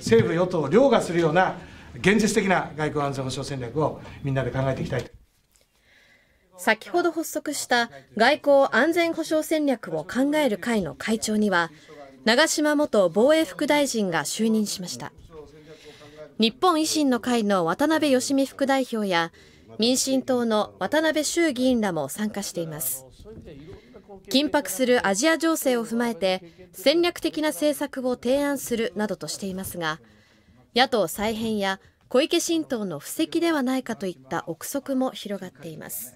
政府・与党を凌駕するような現実的な外交安全保障戦略をみんなで考えていきたい先ほど発足した外交安全保障戦略を考える会の会長には長島元防衛副大臣が就任しました日本維新の会の渡辺義美副代表や民進党の渡辺衆議院らも参加しています緊迫するアジア情勢を踏まえて戦略的な政策を提案するなどとしていますが野党再編や小池新党の布石ではないかといった憶測も広がっています